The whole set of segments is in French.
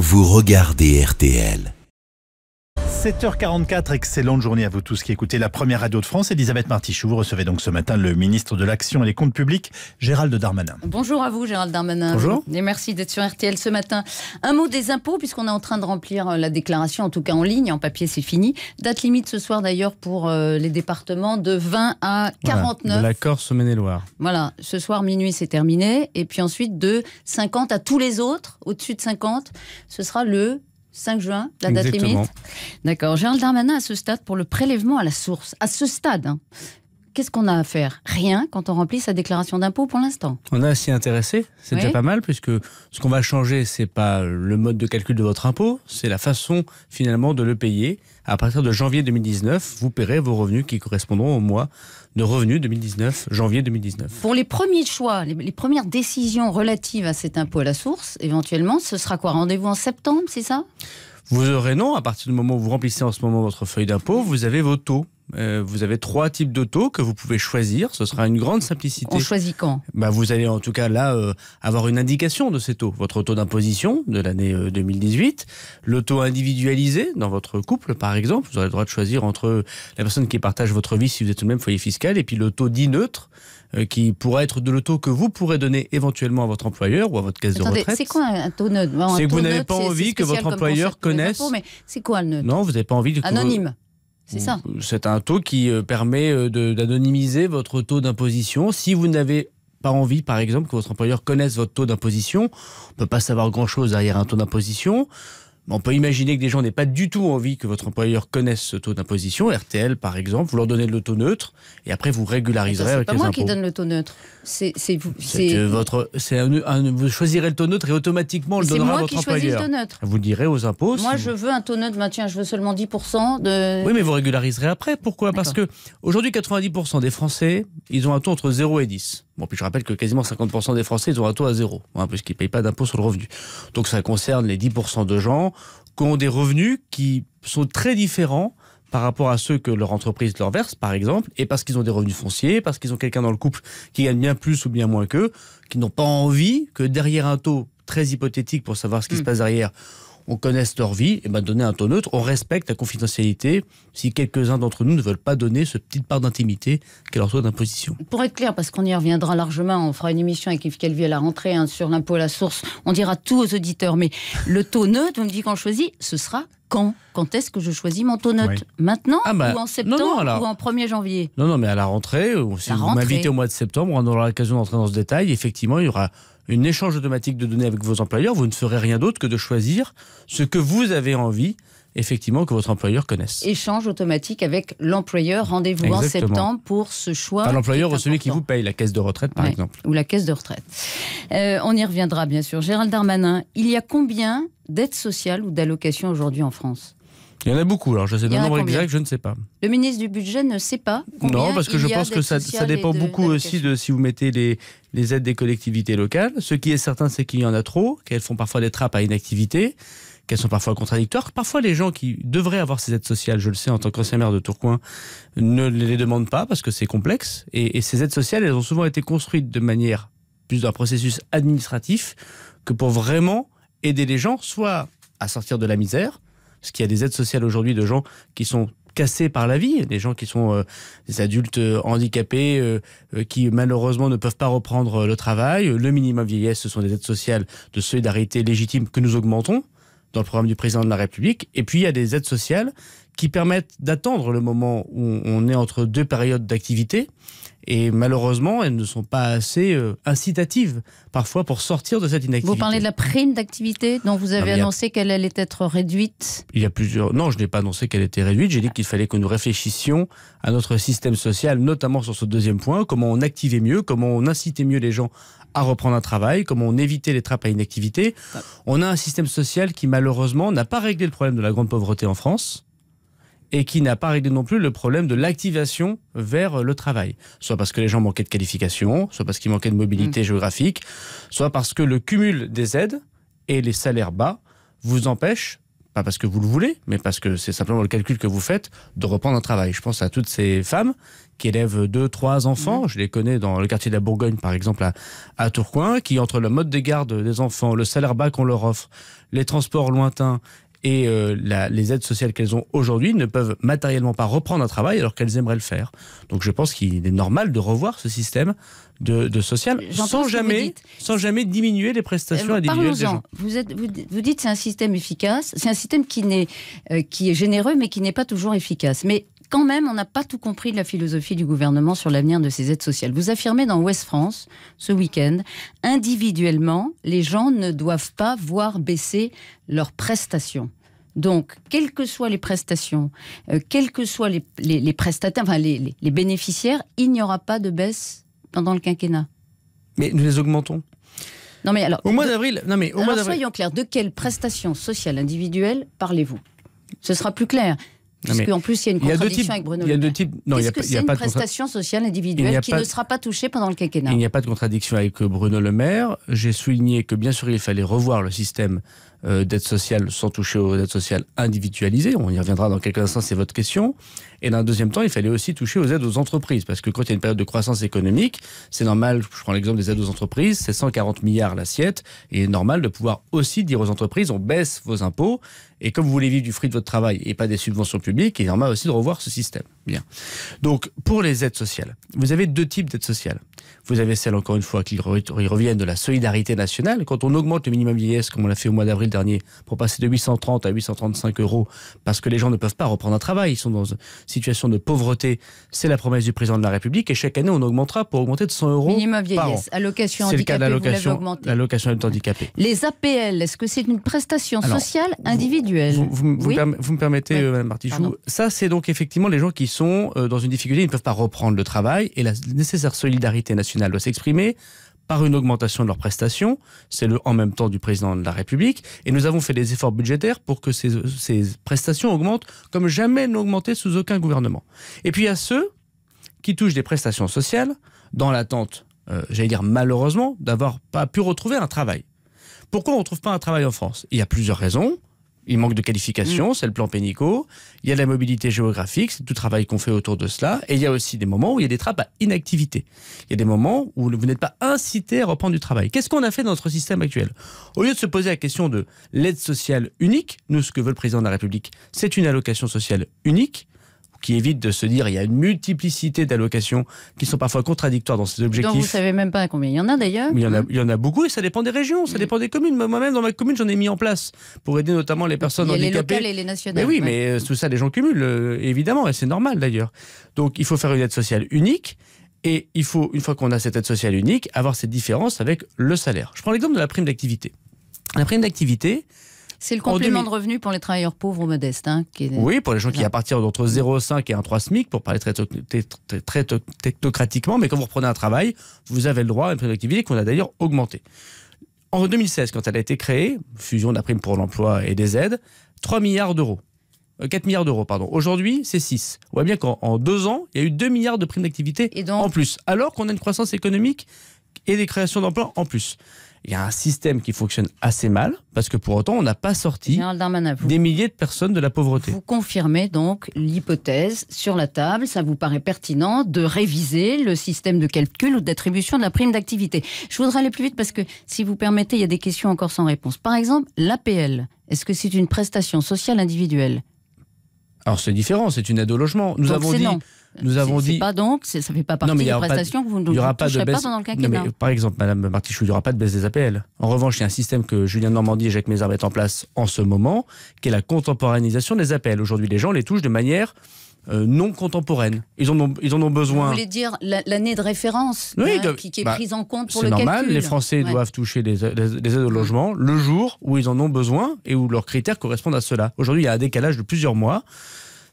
vous regardez RTL. 7h44, excellente journée à vous tous qui écoutez la première radio de France. Elisabeth Martichou vous recevez donc ce matin le ministre de l'Action et des Comptes Publics, Gérald Darmanin. Bonjour à vous, Gérald Darmanin. Bonjour. Et merci d'être sur RTL ce matin. Un mot des impôts, puisqu'on est en train de remplir euh, la déclaration, en tout cas en ligne, en papier c'est fini. Date limite ce soir d'ailleurs pour euh, les départements de 20 à 49. de la Corse et loire Voilà, ce soir minuit c'est terminé. Et puis ensuite de 50 à tous les autres, au-dessus de 50, ce sera le 5 juin, la date limite. D'accord. Gérald Darmanin, à ce stade, pour le prélèvement à la source, à ce stade, hein, qu'est-ce qu'on a à faire Rien quand on remplit sa déclaration d'impôt pour l'instant. On a à s'y intéresser, c'est déjà pas mal, puisque ce qu'on va changer, c'est pas le mode de calcul de votre impôt, c'est la façon finalement de le payer. À partir de janvier 2019, vous paierez vos revenus qui correspondront au mois de revenus 2019, janvier 2019. Pour les premiers choix, les premières décisions relatives à cet impôt à la source, éventuellement, ce sera quoi Rendez-vous en septembre, c'est ça vous aurez non, à partir du moment où vous remplissez en ce moment votre feuille d'impôt, vous avez vos taux euh, vous avez trois types de taux que vous pouvez choisir. Ce sera une grande simplicité. On choisit quand bah, Vous allez en tout cas là euh, avoir une indication de ces taux. Votre taux d'imposition de l'année 2018, euh, le taux individualisé dans votre couple par exemple. Vous aurez le droit de choisir entre la personne qui partage votre vie si vous êtes au même foyer fiscal et puis le taux dit neutre qui pourrait être de le taux que vous pourrez donner éventuellement à votre employeur ou à votre caisse de retraite. C'est quoi un taux neutre C'est que vous n'avez pas envie que votre employeur connaisse. C'est quoi le neutre Non, vous n'avez pas envie de. Anonyme. C'est ça. C'est un taux qui euh, permet euh, d'anonymiser votre taux d'imposition. Si vous n'avez pas envie, par exemple, que votre employeur connaisse votre taux d'imposition, on ne peut pas savoir grand-chose derrière un taux d'imposition. On peut imaginer que des gens n'aient pas du tout envie que votre employeur connaisse ce taux d'imposition. RTL, par exemple, vous leur donnez le taux neutre et après vous régulariserez eh ben, avec les impôts. C'est pas moi qui donne le taux neutre. C'est vous. C'est votre. C'est vous choisirez le taux neutre et automatiquement on le donnera à votre employeur. C'est moi qui choisis le taux neutre. Vous direz aux impôts. Moi, je veux un taux neutre. Maintien. Ben, je veux seulement 10 de. Oui, mais vous régulariserez après. Pourquoi Parce que aujourd'hui, 90 des Français, ils ont un taux entre 0 et 10. Bon, puis je rappelle que quasiment 50% des Français, ils ont un taux à zéro, hein, puisqu'ils ne payent pas d'impôt sur le revenu. Donc ça concerne les 10% de gens qui ont des revenus qui sont très différents par rapport à ceux que leur entreprise leur verse, par exemple, et parce qu'ils ont des revenus fonciers, parce qu'ils ont quelqu'un dans le couple qui gagne bien plus ou bien moins qu'eux, qui n'ont pas envie que derrière un taux très hypothétique pour savoir ce qui hmm. se passe derrière, on connaisse leur vie, et eh ben donner un taux neutre, on respecte la confidentialité si quelques-uns d'entre nous ne veulent pas donner ce petit part d'intimité qu'elle leur soit d'imposition. Pour être clair, parce qu'on y reviendra largement, on fera une émission avec Yves Calvi à la rentrée hein, sur l'impôt à la source, on dira tout aux auditeurs, mais le taux neutre, on me dit qu'on choisit, ce sera quand Quand est-ce que je choisis mon taux neutre Maintenant ah bah, ou en septembre ou en 1er janvier Non, non, mais à la rentrée, si vous m'invitez au mois de septembre, on aura l'occasion d'entrer dans ce détail. Effectivement, il y aura une échange automatique de données avec vos employeurs, vous ne ferez rien d'autre que de choisir ce que vous avez envie effectivement que votre employeur connaisse. Échange automatique avec l'employeur, rendez-vous en septembre pour ce choix. l'employeur ou celui qui vous paye, la caisse de retraite par exemple. Ou la caisse de retraite. Euh, on y reviendra bien sûr. Gérald Darmanin, il y a combien d'aides sociales ou d'allocations aujourd'hui en France il y en a beaucoup, alors je sais le nombre exact, je ne sais pas. Le ministre du Budget ne sait pas. Non, parce que je pense que ça, dépend beaucoup aussi de si vous mettez les, aides des collectivités locales. Ce qui est certain, c'est qu'il y en a trop, qu'elles font parfois des trappes à inactivité qu'elles sont parfois contradictoires. Parfois, les gens qui devraient avoir ces aides sociales, je le sais en tant qu'ancien maire de Tourcoing, ne les demandent pas parce que c'est complexe. Et, et, ces aides sociales, elles ont souvent été construites de manière plus d'un processus administratif que pour vraiment aider les gens, soit à sortir de la misère, parce qu'il y a des aides sociales aujourd'hui de gens qui sont cassés par la vie, des gens qui sont euh, des adultes euh, handicapés euh, qui malheureusement ne peuvent pas reprendre le travail. Le minimum vieillesse, ce sont des aides sociales de solidarité légitime que nous augmentons dans le programme du président de la République. Et puis il y a des aides sociales qui permettent d'attendre le moment où on est entre deux périodes d'activité et malheureusement, elles ne sont pas assez euh, incitatives parfois pour sortir de cette inactivité. Vous parlez de la prime d'activité dont vous avez annoncé qu'elle allait être réduite Il y a plusieurs. Non, je n'ai pas annoncé qu'elle était réduite. J'ai dit qu'il fallait que nous réfléchissions à notre système social, notamment sur ce deuxième point comment on activait mieux, comment on incitait mieux les gens à reprendre un travail, comment on évitait les trappes à inactivité. Ah. On a un système social qui malheureusement n'a pas réglé le problème de la grande pauvreté en France et qui n'a pas réglé non plus le problème de l'activation vers le travail. Soit parce que les gens manquaient de qualification, soit parce qu'ils manquaient de mobilité mm. géographique, soit parce que le cumul des aides et les salaires bas vous empêchent, pas parce que vous le voulez, mais parce que c'est simplement le calcul que vous faites, de reprendre un travail. Je pense à toutes ces femmes qui élèvent deux, trois enfants. Mm. Je les connais dans le quartier de la Bourgogne, par exemple, à, à, Tourcoing, qui, entre le mode de garde des enfants, le salaire bas qu'on leur offre, les transports lointains et euh, les aides sociales qu'elles ont aujourd'hui ne peuvent matériellement pas reprendre un travail alors qu'elles aimeraient le faire. Donc je pense qu'il est normal de revoir ce système de, social sans jamais, sans jamais diminuer les euh, prestations à des gens. Vous, êtes, vous, vous dites c'est un système efficace, c'est un système qui, est, euh, qui est généreux mais qui n'est pas toujours efficace. Mais quand même, on n'a pas tout compris de la philosophie du gouvernement sur l'avenir de ces aides sociales. Vous affirmez dans Ouest France, ce week-end, individuellement, les gens ne doivent pas voir baisser leurs prestations. Donc, quelles que soient les prestations, euh, quels que soient les, prestataires, enfin les, bénéficiaires, il n'y aura pas de baisse pendant le quinquennat. Mais nous les augmentons. Non mais alors, au mois d'avril, non mais au alors soyons clairs, de quelles prestations sociales individuelles parlez-vous Ce sera plus clair. Parce en plus, il y a une contradiction avec Bruno Le Maire. Il y a deux types. Non, il n'y a, y a, une de prestation sociale individuelle qui ne sera pas touchée pendant le quinquennat. Il n'y a pas de contradiction avec Bruno Le Maire. J'ai souligné que bien sûr, il fallait revoir le système euh, d'aide sociale sans toucher aux aides sociales individualisées. On y reviendra dans quelques instants, c'est votre question. Et dans un deuxième temps, il fallait aussi toucher aux aides aux entreprises, parce que quand il y a une période de croissance économique, c'est normal, je prends l'exemple des aides aux entreprises, c'est 140 milliards l'assiette, et il est normal de pouvoir aussi dire aux entreprises, on baisse vos impôts, et comme vous voulez vivre du fruit de votre travail et pas des subventions publiques, il est normal aussi de revoir ce système. Bien. Donc, pour les aides sociales, vous avez deux types d'aides sociales. Vous avez celles, encore une fois, qui reviennent de la solidarité nationale. Quand on augmente le minimum vieillesse, comme on l'a fait au mois d'avril dernier, pour passer de 830 à 835 euros, parce que les gens ne peuvent pas reprendre un travail, ils sont dans une situation de pauvreté, c'est la promesse du président de la République. Et chaque année, on augmentera pour augmenter de 100 euros. Minimum vieillesse, C'est le cas de l'allocation l'allocation Les APL, est-ce que c'est une prestation sociale individuelle vous, me, permettez, oui. Euh, Martichoux, ça c'est donc effectivement les gens qui sont sont euh, dans une difficulté, ils ne peuvent pas reprendre le travail et la nécessaire solidarité nationale doit s'exprimer par une augmentation de leurs prestations, c'est le en même temps du président de la République, et nous avons fait des efforts budgétaires pour que ces, prestations augmentent comme jamais n'ont sous aucun gouvernement. Et puis il y a ceux qui touchent des prestations sociales dans l'attente, euh, j'allais dire malheureusement, d'avoir pas pu retrouver un travail. Pourquoi on ne trouve pas un travail en France Il y a plusieurs raisons. Il manque de qualification, mm. c'est le plan pénico. Il y a la mobilité géographique, c'est tout le travail qu'on fait autour de cela. Et il y a aussi des moments où il y a des trappes à inactivité. Il y a des moments où vous n'êtes pas incité à reprendre du travail. Qu'est-ce qu'on a fait dans notre système actuel Au lieu de se poser la question de l'aide sociale unique, nous, ce que veut le président de la République, c'est une allocation sociale unique qui évite de se dire il y a une multiplicité d'allocations qui sont parfois contradictoires dans ces objectifs. Donc vous savez même pas combien il y en a d'ailleurs. Il, y en a hein beaucoup et ça dépend des régions, ça dépend des communes. Moi-même dans ma commune j'en ai mis en place pour aider notamment les personnes handicapées. Les locales et les nationales. Mais oui, mais euh, tout ça les gens cumulent euh, évidemment et c'est normal d'ailleurs. Donc il faut faire une aide sociale unique. Et il faut, une fois qu'on a cette aide sociale unique, avoir cette différence avec le salaire. Je prends l'exemple de la prime d'activité. La prime d'activité, c'est le complément de revenu pour les travailleurs pauvres ou modestes. Hein, qui Oui, pour les gens qui, à partir d'entre 0,5 et 1,3 SMIC, pour parler très, technocratiquement, mais quand vous reprenez un travail, vous avez le droit à une prime d'activité qu'on a d'ailleurs augmentée. En 2016, quand elle a été créée, fusion de la prime pour l'emploi et des aides, 3 milliards d'euros. 4 euh, milliards d'euros, pardon. Aujourd'hui, c'est 6. On voit bien qu'en deux ans, il y a eu 2 milliards de primes d'activité en plus, alors qu'on a une croissance économique et des créations d'emplois en plus il y a un système qui fonctionne assez mal, parce que pour autant, on n'a pas sorti des milliers de personnes de la pauvreté. Vous confirmez donc l'hypothèse sur la table, ça vous paraît pertinent de réviser le système de calcul ou d'attribution de la prime d'activité. Je voudrais aller plus vite parce que, si vous permettez, il y a des questions encore sans réponse. Par exemple, l'APL, est-ce que c'est une prestation sociale individuelle alors c'est différent, c'est une aide au logement. Nous avons dit. Non. Nous avons dit. pas donc, ça fait pas partie des prestations que vous ne aura pas de baisse. Pas dans le quinquennat. Non, mais, par exemple, Madame Martichoux, il n'y aura pas de baisse des APL. En revanche, il y a un système que Julien Normandie et Jacques Mézard mettent en place en ce moment, qui est la contemporanisation des APL. Aujourd'hui, les gens les touchent de manière euh, non contemporaines. Ils en ont, ils en ont besoin. Vous voulez dire l'année de référence hein, qui, est bah, prise en compte pour le calcul. C'est normal, les Français doivent toucher des, aides au logement le jour où ils en ont besoin et où leurs critères correspondent à cela. Aujourd'hui, il y a un décalage de plusieurs mois.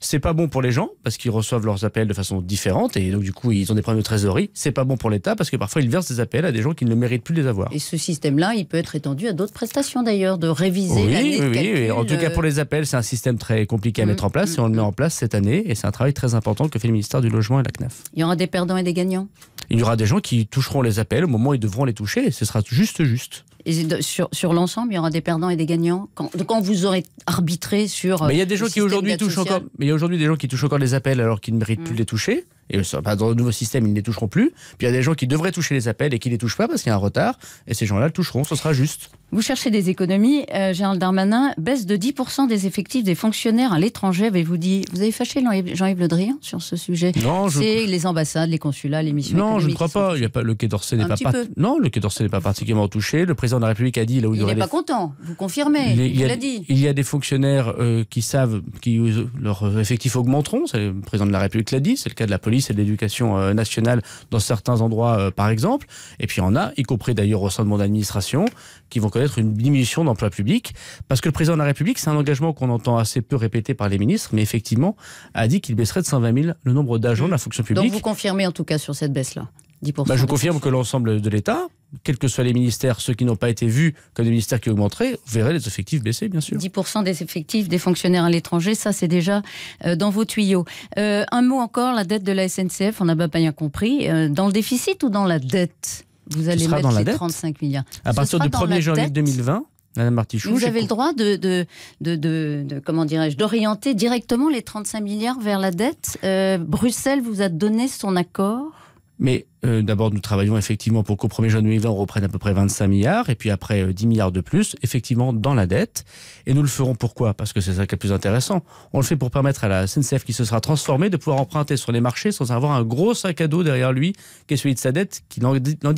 C'est pas bon pour les gens parce qu'ils reçoivent leurs appels de façon différente et donc du coup ils ont des problèmes de trésorerie. C'est pas bon pour l'État parce que parfois ils versent des appels à des gens qui ne méritent plus de les avoir. Et ce système-là, il peut être étendu à d'autres prestations d'ailleurs, de réviser. Oui, oui, oui. En tout cas euh, pour les appels, c'est un système très compliqué à mm, mettre en place mm, et on le met mm. en place cette année et c'est un travail très important que fait le ministère du Logement et la CNAF. Il y aura des perdants et des gagnants. Il y aura des gens qui toucheront les appels au moment où ils devront les toucher et ce sera juste juste sur, l'ensemble, il y aura des perdants et des gagnants quand, vous aurez arbitré sur. Mais il y a des euh, gens qui aujourd'hui touchent encore. Mais il y a aujourd'hui des gens qui touchent encore les appels alors qu'ils ne méritent plus de mm. les toucher. Et bah, dans le nouveau système, ils ne les toucheront plus. Puis il y a des gens qui devraient toucher les appels et qui ne les touchent pas parce qu'il y a un retard. Et ces gens-là le toucheront. Ce sera juste. Vous cherchez des économies, euh, Gérald Darmanin, baisse de 10% des effectifs des fonctionnaires à l'étranger, avez-vous dit Vous avez fâché Jean-Yves Le Drian sur ce sujet Non, je... C'est les ambassades, les consulats, les missions Non, je ne crois pas. Il a pas. Le Quai d'Orsay n'est pas, non, le n'est pas particulièrement touché. Le président de la République a dit là où il n'est pas content, vous confirmez, il, l'a a, dit. Il y a des fonctionnaires euh, qui savent que leurs effectifs augmenteront, le président de la République l'a dit, c'est le cas de la police et de l'éducation euh, nationale dans certains endroits par exemple. Et puis il y en a, y compris d'ailleurs au sein de mon administration, qui vont peut-être une diminution d'emplois publics parce que le président de la République, c'est un engagement qu'on entend assez peu répété par les ministres, mais effectivement, a dit qu'il baisserait de 120 000 le nombre d'agents de la mmh. fonction publique. Donc vous confirmez en tout cas sur cette baisse-là bah, je confirme que l'ensemble de l'État, quels que soient les ministères, ceux qui n'ont pas été vus comme des ministères qui augmenteraient, verraient les effectifs baisser, bien sûr. 10% des effectifs des fonctionnaires à l'étranger, ça c'est déjà euh, dans vos tuyaux. Euh, un mot encore, la dette de la SNCF, on n'a pas bien compris. Euh, dans le déficit ou dans la dette vous allez mettre dans les 35 milliards. À partir du 1er janvier 2020 Madame Martichoux, vous avez le droit de, de, de, comment dirais-je, d'orienter directement les 35 milliards vers la dette. Euh, Bruxelles vous a donné son accord. Mais euh, d'abord, nous travaillons effectivement pour qu'au 1er janvier 2020, on reprenne à peu près 25 milliards, et puis après 10 euh, milliards de plus, effectivement, dans la dette. Et nous le ferons pourquoi Parce que c'est ça qui est le plus intéressant. On le fait pour permettre à la SNCF, qui se sera transformée, de pouvoir emprunter sur les marchés sans avoir un gros sac à dos derrière lui, qui est celui de sa dette, qui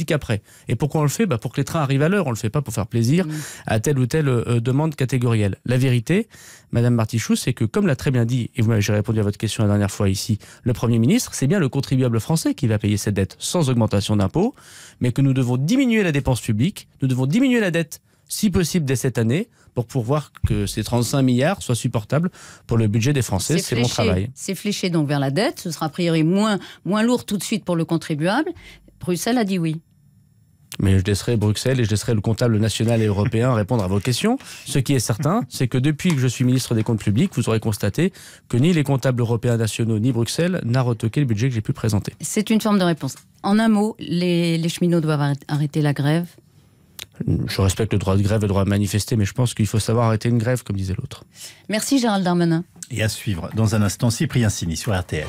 qu'après. Et pourquoi on le fait bah Pour que les trains arrivent à l'heure. On le fait pas pour faire plaisir mmh. à telle ou telle euh, demande catégorielle. La vérité, Madame Martichoux, c'est que, comme l'a très bien dit, et j'ai répondu à votre question la dernière fois ici, le Premier ministre, c'est bien le contribuable français qui va payer cette dette, sans augmentation d'impôts, mais que nous devons diminuer la dépense publique, nous devons diminuer la dette, si possible dès cette année, pour pouvoir que ces 35 milliards soient supportables pour le budget des Français. C'est mon travail. C'est fléché donc vers la dette, ce sera a priori moins lourd tout de suite pour le contribuable. Bruxelles a dit oui. Mais je laisserai Bruxelles et je laisserai le comptable national et européen répondre à vos questions. Ce qui est certain, c'est que depuis que je suis ministre des Comptes publics, vous aurez constaté que ni les comptables européens nationaux ni Bruxelles n'a retoqué le budget que j'ai pu présenter. C'est une forme de réponse. En un mot, les, cheminots doivent arrêter la grève je respecte le droit de grève et le droit de manifester, mais je pense qu'il faut savoir arrêter une grève, comme disait l'autre. Merci Gérald Darmanin. Et à suivre dans un instant Cyprien Sini sur RTL.